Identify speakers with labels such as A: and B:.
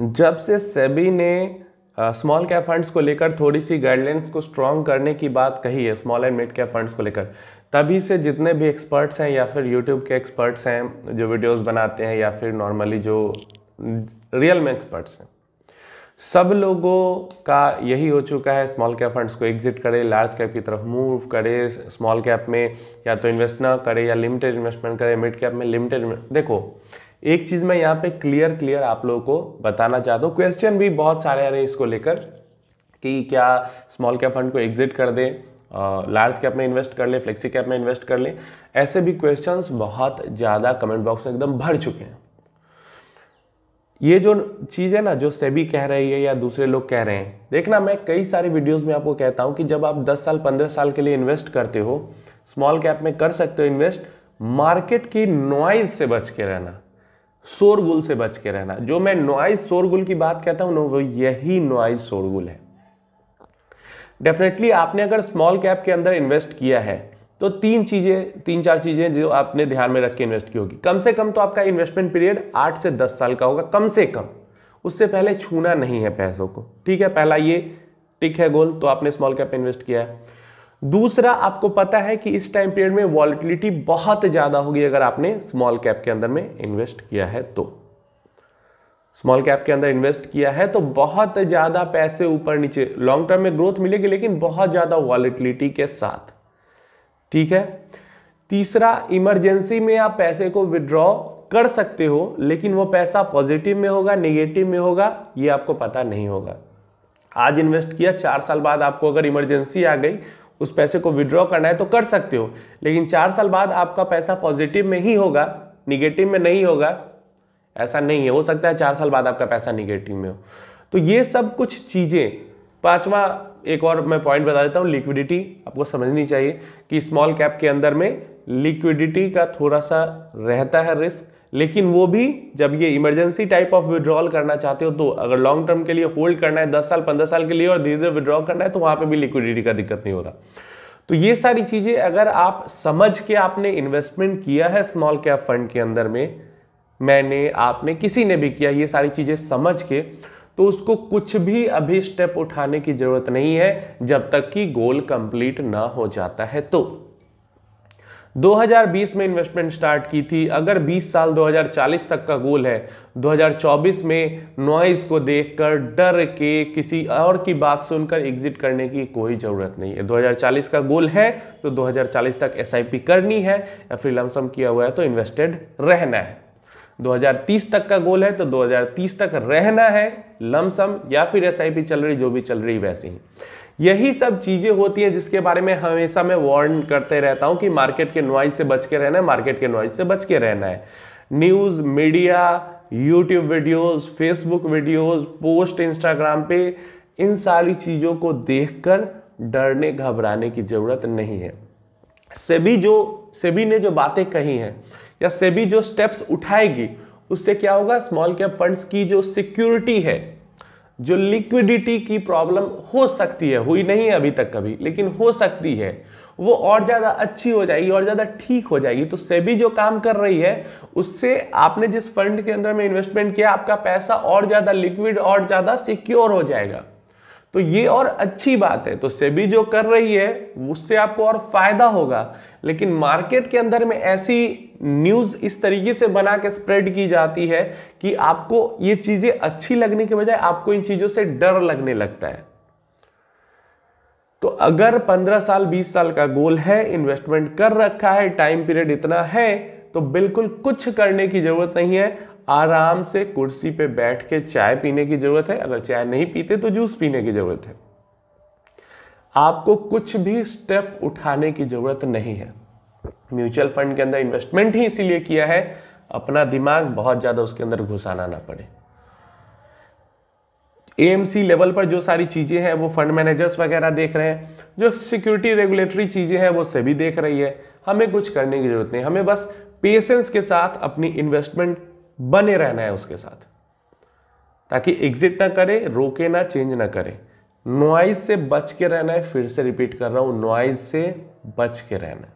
A: जब से सेबी ने स्मॉल कैप फंड्स को लेकर थोड़ी सी गाइडलाइंस को स्ट्रॉन्ग करने की बात कही है small and mid cap funds को लेकर तभी से जितने भी एक्सपर्ट्स हैं या फिर यूट्यूब के एक्सपर्ट्स हैं जो वीडियोस बनाते हैं या फिर नॉर्मली जो रियल में एक्सपर्ट्स हैं सब लोगों का यही हो चुका है स्मॉल कैप फंड्स को एग्जिट करे लार्ज कैप की तरफ मूव करे स्मॉल कैप में या तो इन्वेस्ट ना करे या लिमिटेड इन्वेस्टमेंट करे मिड कैप में लिमिटेड देखो एक चीज़ मैं यहाँ पे क्लियर क्लियर आप लोगों को बताना चाहता हूँ क्वेश्चन भी बहुत सारे आ रहे हैं इसको लेकर कि क्या स्मॉल कैप फंड को एग्जिट कर दें लार्ज कैप में इन्वेस्ट कर लें फ्लेक्सी कैप में इन्वेस्ट कर लें ऐसे भी क्वेश्चन बहुत ज़्यादा कमेंट बॉक्स में एकदम भर चुके हैं ये जो चीज़ है ना जो सेबी कह रही है या दूसरे लोग कह रहे हैं देखना मैं कई सारे वीडियोस में आपको कहता हूं कि जब आप 10 साल 15 साल के लिए इन्वेस्ट करते हो स्मॉल कैप में कर सकते हो इन्वेस्ट मार्केट की नॉइज से बच के रहना शोरगुल से बच के रहना जो मैं नॉइज शोरगुल की बात कहता हूं वो यही नॉइज शोरगुल है डेफिनेटली आपने अगर स्मॉल कैप के अंदर इन्वेस्ट किया है तो तीन चीज़ें तीन चार चीज़ें जो आपने ध्यान में रख के इन्वेस्ट की होगी कम से कम तो आपका इन्वेस्टमेंट पीरियड आठ से दस साल का होगा कम से कम उससे पहले छूना नहीं है पैसों को ठीक है पहला ये टिक है गोल तो आपने स्मॉल कैप इन्वेस्ट किया है दूसरा आपको पता है कि इस टाइम पीरियड में वॉलिटिलिटी बहुत ज़्यादा होगी अगर आपने स्मॉल कैप के अंदर में इन्वेस्ट किया है तो स्मॉल कैप के अंदर इन्वेस्ट किया है तो बहुत ज़्यादा पैसे ऊपर नीचे लॉन्ग टर्म में ग्रोथ मिलेगी लेकिन बहुत ज़्यादा वॉलिटिलिटी के साथ ठीक है तीसरा इमरजेंसी में आप पैसे को विड्रॉ कर सकते हो लेकिन वो पैसा पॉजिटिव में होगा नेगेटिव में होगा ये आपको पता नहीं होगा आज इन्वेस्ट किया चार साल बाद आपको अगर इमरजेंसी आ गई उस पैसे को विड्रॉ करना है तो कर सकते हो लेकिन चार साल बाद आपका पैसा पॉजिटिव में ही होगा निगेटिव में नहीं होगा ऐसा नहीं है हो सकता है चार साल बाद आपका पैसा निगेटिव में हो तो ये सब कुछ चीज़ें पांचवा एक और मैं पॉइंट बता देता हूँ लिक्विडिटी आपको समझनी चाहिए कि स्मॉल कैप के अंदर में लिक्विडिटी का थोड़ा सा रहता है रिस्क लेकिन वो भी जब ये इमरजेंसी टाइप ऑफ विड्रॉल करना चाहते हो तो अगर लॉन्ग टर्म के लिए होल्ड करना है दस साल पंद्रह साल के लिए और धीरे धीरे विड्रॉ करना है तो वहाँ पे भी लिक्विडिटी का दिक्कत नहीं होता तो ये सारी चीज़ें अगर आप समझ के आपने इन्वेस्टमेंट किया है स्मॉल कैप फंड के अंदर में मैंने आपने किसी ने भी किया ये सारी चीज़ें समझ के तो उसको कुछ भी अभी स्टेप उठाने की ज़रूरत नहीं है जब तक कि गोल कंप्लीट ना हो जाता है तो 2020 में इन्वेस्टमेंट स्टार्ट की थी अगर 20 साल 2040 तक का गोल है 2024 में नॉइज को देखकर डर के किसी और की बात सुनकर एग्जिट करने की कोई ज़रूरत नहीं है 2040 का गोल है तो 2040 तक एस करनी है या फिर लमसम किया हुआ है तो इन्वेस्टेड रहना है 2030 तक का गोल है तो 2030 तक रहना है लमसम या फिर एस चल रही जो भी चल रही वैसे ही यही सब चीज़ें होती हैं जिसके बारे में हमेशा मैं वार्न करते रहता हूं कि मार्केट के नॉइज से बच के रहना है मार्केट के नॉइज से बच के रहना है news media YouTube videos Facebook videos post Instagram पे इन सारी चीज़ों को देखकर डरने घबराने की ज़रूरत नहीं है सेबी जो सेबी ने जो बातें कही हैं या सेबी जो स्टेप्स उठाएगी उससे क्या होगा स्मॉल कैप फंड्स की जो सिक्योरिटी है जो लिक्विडिटी की प्रॉब्लम हो सकती है हुई नहीं है अभी तक कभी लेकिन हो सकती है वो और ज़्यादा अच्छी हो जाएगी और ज़्यादा ठीक हो जाएगी तो सेबी जो काम कर रही है उससे आपने जिस फंड के अंदर में इन्वेस्टमेंट किया आपका पैसा और ज़्यादा लिक्विड और ज़्यादा सिक्योर हो जाएगा तो ये और अच्छी बात है तो सेबी जो कर रही है उससे आपको और फायदा होगा लेकिन मार्केट के अंदर में ऐसी न्यूज इस तरीके से बना के स्प्रेड की जाती है कि आपको ये चीजें अच्छी लगने के बजाय आपको इन चीजों से डर लगने लगता है तो अगर 15 साल 20 साल का गोल है इन्वेस्टमेंट कर रखा है टाइम पीरियड इतना है तो बिल्कुल कुछ करने की जरूरत नहीं है आराम से कुर्सी पे बैठ के चाय पीने की ज़रूरत है अगर चाय नहीं पीते तो जूस पीने की ज़रूरत है आपको कुछ भी स्टेप उठाने की ज़रूरत नहीं है म्यूचुअल फंड के अंदर इन्वेस्टमेंट ही इसीलिए किया है अपना दिमाग बहुत ज़्यादा उसके अंदर घुसाना ना पड़े एएमसी लेवल पर जो सारी चीज़ें हैं वो फंड मैनेजर्स वगैरह देख रहे हैं जो सिक्योरिटी रेगुलेटरी चीज़ें हैं वो सभी देख रही है हमें कुछ करने की ज़रूरत नहीं हमें बस पेशेंस के साथ अपनी इन्वेस्टमेंट बने रहना है उसके साथ ताकि एग्जिट ना करे रोके ना चेंज ना करे नॉइज से बच के रहना है फिर से रिपीट कर रहा हूं नॉइज से बच के रहना है